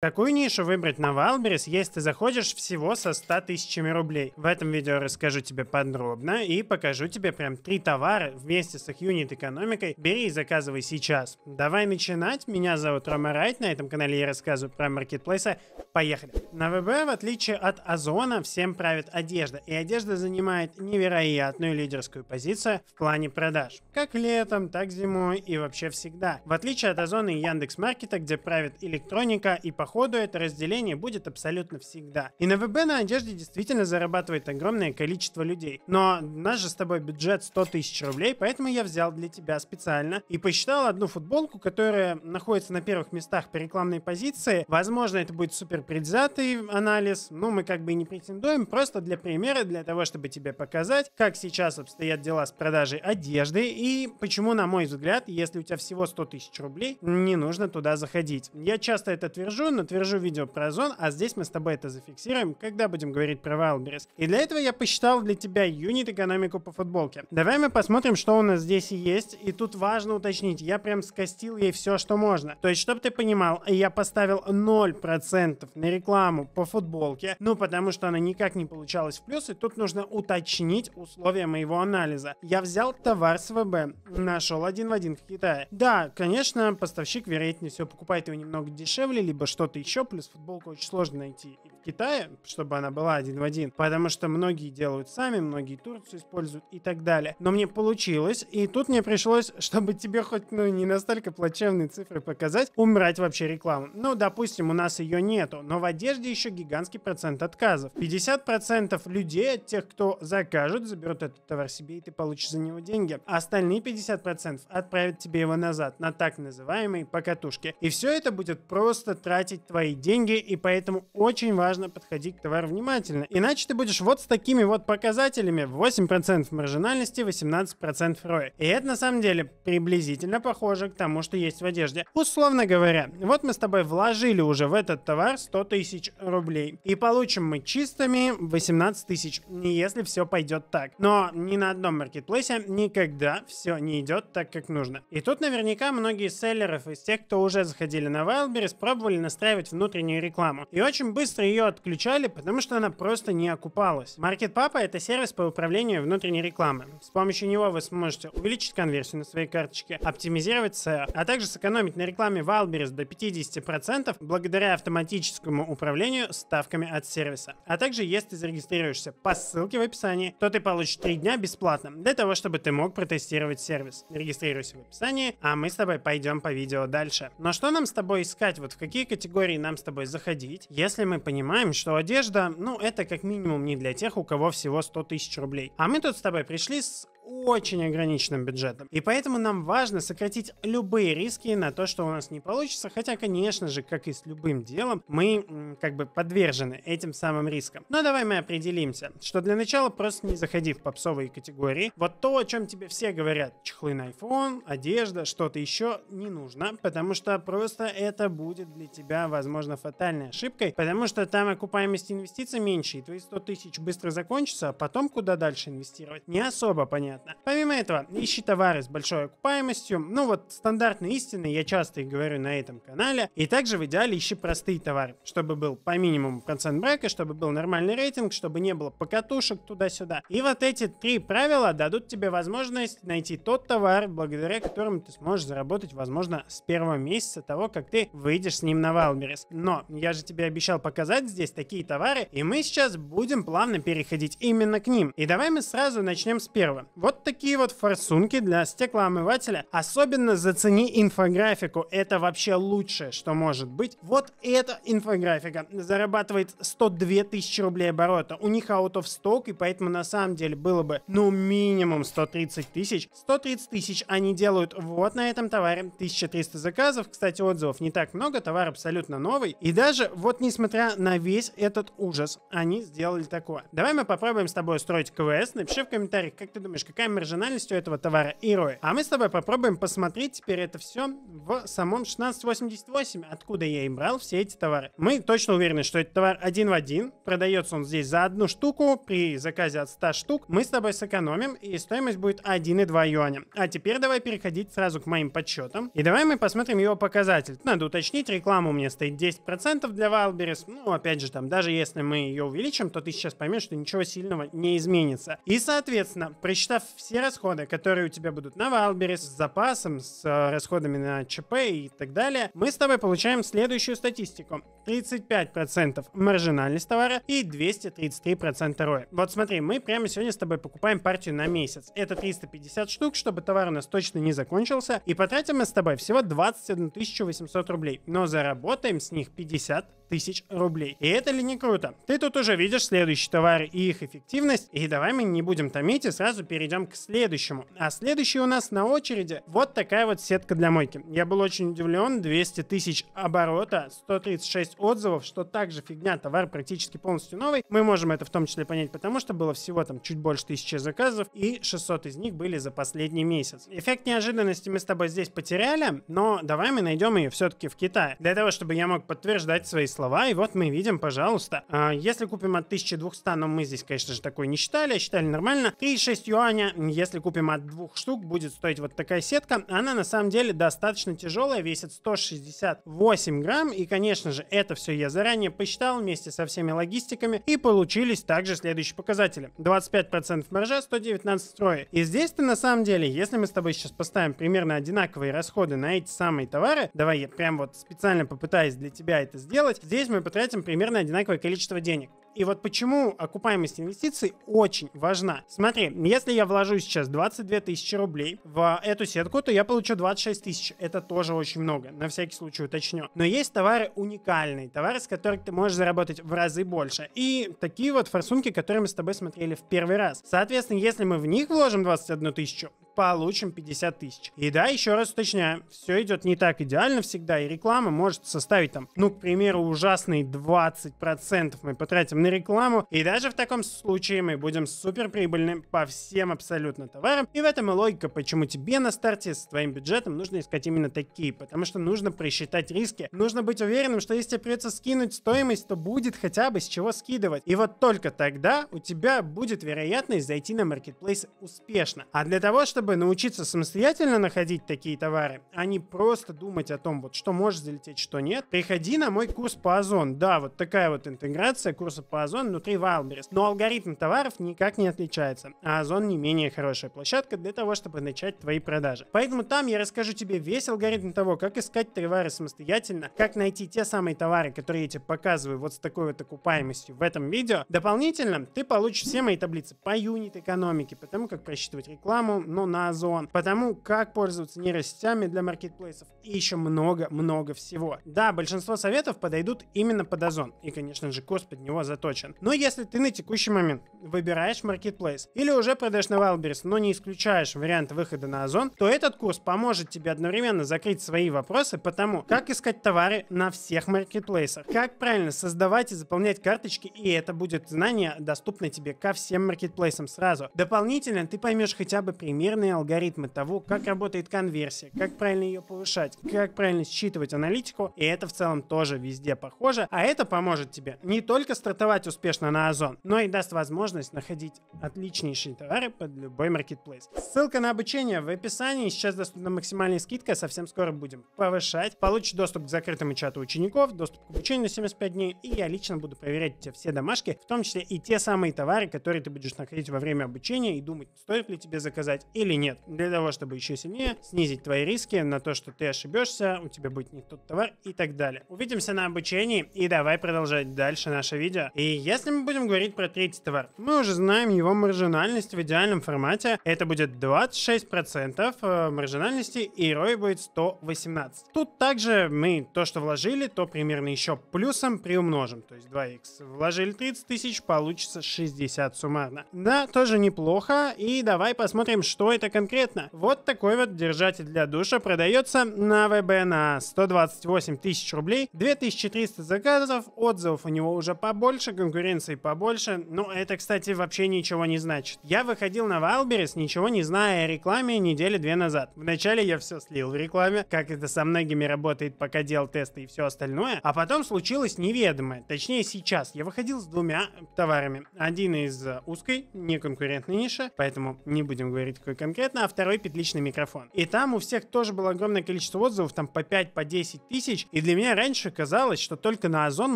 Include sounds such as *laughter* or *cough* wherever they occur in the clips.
Какую нишу выбрать на Валберес, если ты заходишь всего со 100 тысячами рублей? В этом видео расскажу тебе подробно и покажу тебе прям три товара вместе с их юнит экономикой. Бери и заказывай сейчас. Давай начинать. Меня зовут Рома Райт. На этом канале я рассказываю про маркетплейсы. Поехали. На ВБ, в отличие от Озона, всем правит одежда. И одежда занимает невероятную лидерскую позицию в плане продаж. Как летом, так зимой и вообще всегда. В отличие от Озона и Яндекс.Маркета, где правит электроника и по походу это разделение будет абсолютно всегда. И на ВБ на одежде действительно зарабатывает огромное количество людей. Но наш же с тобой бюджет 100 тысяч рублей, поэтому я взял для тебя специально и посчитал одну футболку, которая находится на первых местах по рекламной позиции. Возможно, это будет супер предвзятый анализ, но мы как бы и не претендуем, просто для примера, для того, чтобы тебе показать, как сейчас обстоят дела с продажей одежды и почему, на мой взгляд, если у тебя всего 100 тысяч рублей, не нужно туда заходить. Я часто это твержу, натвержу видео про Озон, а здесь мы с тобой это зафиксируем, когда будем говорить про Wildberries. И для этого я посчитал для тебя юнит-экономику по футболке. Давай мы посмотрим, что у нас здесь есть, и тут важно уточнить, я прям скостил ей все, что можно. То есть, чтобы ты понимал, я поставил 0% на рекламу по футболке, ну потому что она никак не получалась в плюс, и тут нужно уточнить условия моего анализа. Я взял товар с ВБ, нашел один в один в Китае. Да, конечно, поставщик, вероятнее всего, покупает его немного дешевле, либо что что-то еще, плюс футболку очень сложно найти в Китае, чтобы она была один в один, потому что многие делают сами, многие Турцию используют и так далее. Но мне получилось, и тут мне пришлось, *laughs* чтобы тебе хоть ну, не настолько плачевные цифры показать, умирать вообще рекламу. Ну, допустим, у нас ее нету, но в одежде еще гигантский процент отказов. 50% людей тех, кто закажет, заберут этот товар себе, и ты получишь за него деньги. А остальные 50% отправят тебе его назад, на так называемые покатушки. И все это будет просто тратить твои деньги, и поэтому очень важно важно подходить к товару внимательно. Иначе ты будешь вот с такими вот показателями 8% маржинальности, 18% роя. И это на самом деле приблизительно похоже к тому, что есть в одежде. Условно говоря, вот мы с тобой вложили уже в этот товар 100 тысяч рублей. И получим мы чистыми 18 тысяч, если все пойдет так. Но ни на одном маркетплейсе никогда все не идет так, как нужно. И тут наверняка многие селлеров из тех, кто уже заходили на Wildberries, пробовали настраивать внутреннюю рекламу. И очень быстро ее ее отключали, потому что она просто не окупалась. Market Papa это сервис по управлению внутренней рекламы. С помощью него вы сможете увеличить конверсию на своей карточке, оптимизировать SEO, а также сэкономить на рекламе Wildberries до 50% благодаря автоматическому управлению ставками от сервиса. А также, если ты зарегистрируешься по ссылке в описании, то ты получишь 3 дня бесплатно для того, чтобы ты мог протестировать сервис. Регистрируйся в описании, а мы с тобой пойдем по видео дальше. Но что нам с тобой искать, вот в какие категории нам с тобой заходить, если мы понимаем, понимаем, что одежда, ну, это как минимум не для тех, у кого всего 100 тысяч рублей. А мы тут с тобой пришли с очень ограниченным бюджетом. И поэтому нам важно сократить любые риски на то, что у нас не получится, хотя, конечно же, как и с любым делом, мы как бы подвержены этим самым рискам. Но давай мы определимся, что для начала просто не заходи в попсовые категории. Вот то, о чем тебе все говорят, чехлы на iPhone, одежда, что-то еще, не нужно, потому что просто это будет для тебя, возможно, фатальной ошибкой, потому что там окупаемость инвестиций меньше, и твои 100 тысяч быстро закончатся, а потом куда дальше инвестировать, не особо понятно. Помимо этого, ищи товары с большой окупаемостью. Ну вот, стандартные истины, я часто их говорю на этом канале. И также в идеале ищи простые товары, чтобы был по минимуму процент брека, чтобы был нормальный рейтинг, чтобы не было покатушек туда-сюда. И вот эти три правила дадут тебе возможность найти тот товар, благодаря которому ты сможешь заработать, возможно, с первого месяца того, как ты выйдешь с ним на Валберес. Но я же тебе обещал показать здесь такие товары, и мы сейчас будем плавно переходить именно к ним. И давай мы сразу начнем с первого. Вот вот такие вот форсунки для стеклоомывателя. Особенно зацени инфографику. Это вообще лучшее, что может быть. Вот эта инфографика зарабатывает 102 тысячи рублей оборота. У них out of stock, и поэтому на самом деле было бы ну минимум 130 тысяч. 130 тысяч они делают вот на этом товаре. 1300 заказов. Кстати, отзывов не так много. Товар абсолютно новый. И даже вот несмотря на весь этот ужас, они сделали такое. Давай мы попробуем с тобой устроить квест. Напиши в комментариях, как ты думаешь, какая считаем маржинальностью этого товара и ROI. А мы с тобой попробуем посмотреть теперь это все в самом 1688, откуда я и брал все эти товары. Мы точно уверены, что этот товар один в один, продается он здесь за одну штуку, при заказе от 100 штук мы с тобой сэкономим, и стоимость будет 1,2 юаня. А теперь давай переходить сразу к моим подсчетам, и давай мы посмотрим его показатель. Надо уточнить, реклама у меня стоит 10% для Валберес, ну опять же там, даже если мы ее увеличим, то ты сейчас поймешь, что ничего сильного не изменится. И соответственно, просчитав все расходы, которые у тебя будут на Валберес, с запасом, с э, расходами на ЧП и так далее, мы с тобой получаем следующую статистику. 35% маржинальность товара и 233% роя. Вот смотри, мы прямо сегодня с тобой покупаем партию на месяц. Это 350 штук, чтобы товар у нас точно не закончился. И потратим мы с тобой всего 21 800 рублей. Но заработаем с них 50 тысяч рублей. И это ли не круто? Ты тут уже видишь следующие товары и их эффективность. И давай мы не будем томить и сразу перейдем к следующему. А следующий у нас на очереди вот такая вот сетка для мойки. Я был очень удивлен. 200 тысяч оборота, 136 отзывов, что также фигня. Товар практически полностью новый. Мы можем это в том числе понять, потому что было всего там чуть больше тысячи заказов и 600 из них были за последний месяц. Эффект неожиданности мы с тобой здесь потеряли, но давай мы найдем ее все-таки в Китае. Для того, чтобы я мог подтверждать свои слова. И вот мы видим, пожалуйста, а, если купим от 1200, но мы здесь, конечно же, такой не считали, а считали нормально, 36 юаня, если купим от двух штук, будет стоить вот такая сетка. Она на самом деле достаточно тяжелая, весит 168 грамм. И, конечно же, это все я заранее посчитал вместе со всеми логистиками. И получились также следующие показатели. 25% маржа, 119 строя. И здесь то на самом деле, если мы с тобой сейчас поставим примерно одинаковые расходы на эти самые товары, давай я прям вот специально попытаюсь для тебя это сделать, здесь мы потратим примерно одинаковое количество денег. И вот почему окупаемость инвестиций очень важна. Смотри, если я вложу сейчас 22 тысячи рублей в эту сетку, то я получу 26 тысяч. Это тоже очень много, на всякий случай уточню. Но есть товары уникальные, товары, с которых ты можешь заработать в разы больше. И такие вот форсунки, которые мы с тобой смотрели в первый раз. Соответственно, если мы в них вложим 21 тысячу, получим 50 тысяч. И да, еще раз уточняю, все идет не так идеально всегда, и реклама может составить там, ну, к примеру, ужасные 20% мы потратим на рекламу, и даже в таком случае мы будем супер прибыльны по всем абсолютно товарам, и в этом и логика, почему тебе на старте с твоим бюджетом нужно искать именно такие, потому что нужно просчитать риски, нужно быть уверенным, что если тебе придется скинуть стоимость, то будет хотя бы с чего скидывать, и вот только тогда у тебя будет вероятность зайти на маркетплейс успешно. А для того, чтобы чтобы научиться самостоятельно находить такие товары, а не просто думать о том, вот что может залететь, что нет, приходи на мой курс по Озон. Да, вот такая вот интеграция курса по Озон внутри Wildberries. Но алгоритм товаров никак не отличается, а Озон не менее хорошая площадка для того, чтобы начать твои продажи. Поэтому там я расскажу тебе весь алгоритм того, как искать товары самостоятельно, как найти те самые товары, которые я тебе показываю вот с такой вот окупаемостью в этом видео. Дополнительно ты получишь все мои таблицы по юнит экономике, потому как просчитывать рекламу, но на на Озон, потому как пользоваться нейросетями для маркетплейсов и еще много-много всего. Да, большинство советов подойдут именно под Озон, и, конечно же, курс под него заточен. Но если ты на текущий момент выбираешь маркетплейс или уже продаешь на Wildberries, но не исключаешь вариант выхода на Озон, то этот курс поможет тебе одновременно закрыть свои вопросы по тому, как искать товары на всех маркетплейсах, как правильно создавать и заполнять карточки, и это будет знание доступное тебе ко всем маркетплейсам сразу. Дополнительно ты поймешь хотя бы примерно примерные алгоритмы того, как работает конверсия, как правильно ее повышать, как правильно считывать аналитику, и это в целом тоже везде похоже, а это поможет тебе не только стартовать успешно на Озон, но и даст возможность находить отличнейшие товары под любой маркетплейс. Ссылка на обучение в описании, сейчас доступна максимальная скидка, совсем скоро будем повышать, получишь доступ к закрытому чату учеников, доступ к обучению на 75 дней, и я лично буду проверять тебе все домашки, в том числе и те самые товары, которые ты будешь находить во время обучения и думать, стоит ли тебе заказать или или нет. Для того, чтобы еще сильнее снизить твои риски на то, что ты ошибешься, у тебя будет не тот товар и так далее. Увидимся на обучении и давай продолжать дальше наше видео. И если мы будем говорить про третий товар, мы уже знаем его маржинальность в идеальном формате. Это будет 26% э, маржинальности и ROI будет 118. Тут также мы то, что вложили, то примерно еще плюсом приумножим. То есть 2x. Вложили 30 тысяч, получится 60 суммарно. Да, тоже неплохо. И давай посмотрим, что это конкретно. Вот такой вот держатель для душа продается на ВБ на 128 тысяч рублей, 2300 заказов, отзывов у него уже побольше, конкуренции побольше. Но это, кстати, вообще ничего не значит. Я выходил на Валберес, ничего не зная о рекламе недели две назад. Вначале я все слил в рекламе, как это со многими работает, пока делал тесты и все остальное. А потом случилось неведомое. Точнее, сейчас я выходил с двумя товарами. Один из узкой, неконкурентной ниши, поэтому не будем говорить, какой конкретно конкретно, а второй петличный микрофон. И там у всех тоже было огромное количество отзывов, там по 5, по 10 тысяч. И для меня раньше казалось, что только на Озон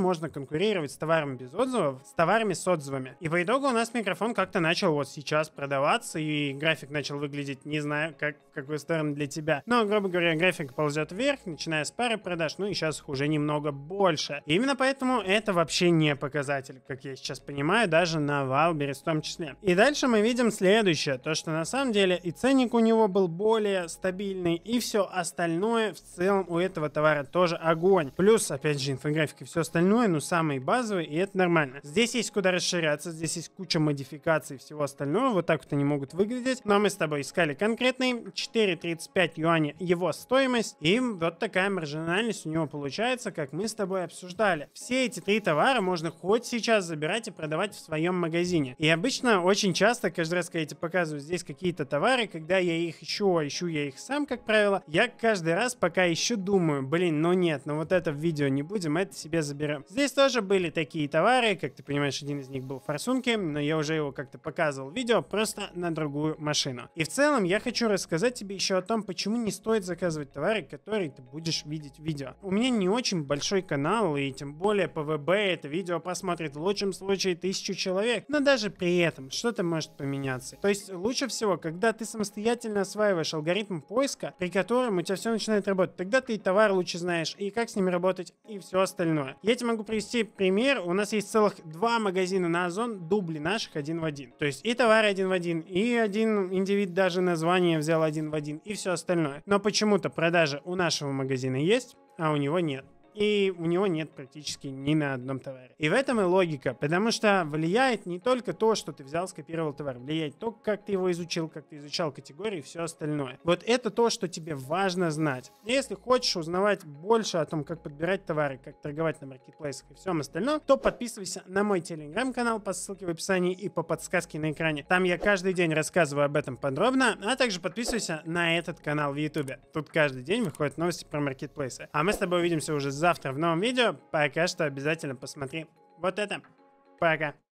можно конкурировать с товаром без отзывов, с товарами с отзывами. И по итогу у нас микрофон как-то начал вот сейчас продаваться, и график начал выглядеть, не знаю, как, какой какую для тебя. Но, грубо говоря, график ползет вверх, начиная с пары продаж, ну и сейчас их уже немного больше. И именно поэтому это вообще не показатель, как я сейчас понимаю, даже на Валберес в том числе. И дальше мы видим следующее, то что на самом деле и ценник у него был более стабильный, и все остальное в целом у этого товара тоже огонь. Плюс, опять же, инфографика и все остальное, ну, самые базовые, и это нормально. Здесь есть куда расширяться, здесь есть куча модификаций и всего остального, вот так вот они могут выглядеть. Но мы с тобой искали конкретный, 4,35 юаня его стоимость, и вот такая маржинальность у него получается, как мы с тобой обсуждали. Все эти три товара можно хоть сейчас забирать и продавать в своем магазине. И обычно очень часто, каждый раз, когда я тебе показываю здесь какие-то товары, пары, когда я их ищу, а ищу я их сам, как правило, я каждый раз пока еще думаю, блин, ну нет, ну вот это в видео не будем, это себе заберем. Здесь тоже были такие товары, как ты понимаешь, один из них был форсунки, но я уже его как-то показывал в видео, просто на другую машину. И в целом я хочу рассказать тебе еще о том, почему не стоит заказывать товары, которые ты будешь видеть в видео. У меня не очень большой канал, и тем более ПВБ это видео посмотрит в лучшем случае тысячу человек, но даже при этом что-то может поменяться. То есть лучше всего, когда ты ты самостоятельно осваиваешь алгоритм поиска, при котором у тебя все начинает работать. Тогда ты и товар лучше знаешь, и как с ними работать, и все остальное. Я тебе могу привести пример. У нас есть целых два магазина на Озон, дубли наших один в один. То есть и товары один в один, и один индивид даже название взял один в один, и все остальное. Но почему-то продажи у нашего магазина есть, а у него нет и у него нет практически ни на одном товаре. И в этом и логика, потому что влияет не только то, что ты взял, скопировал товар, влияет то, как ты его изучил, как ты изучал категории и все остальное. Вот это то, что тебе важно знать. Если хочешь узнавать больше о том, как подбирать товары, как торговать на маркетплейсах и всем остальном, то подписывайся на мой телеграм-канал по ссылке в описании и по подсказке на экране. Там я каждый день рассказываю об этом подробно, а также подписывайся на этот канал в ютубе. Тут каждый день выходят новости про маркетплейсы. А мы с тобой увидимся уже завтра в новом видео. Пока что обязательно посмотри вот это. Пока.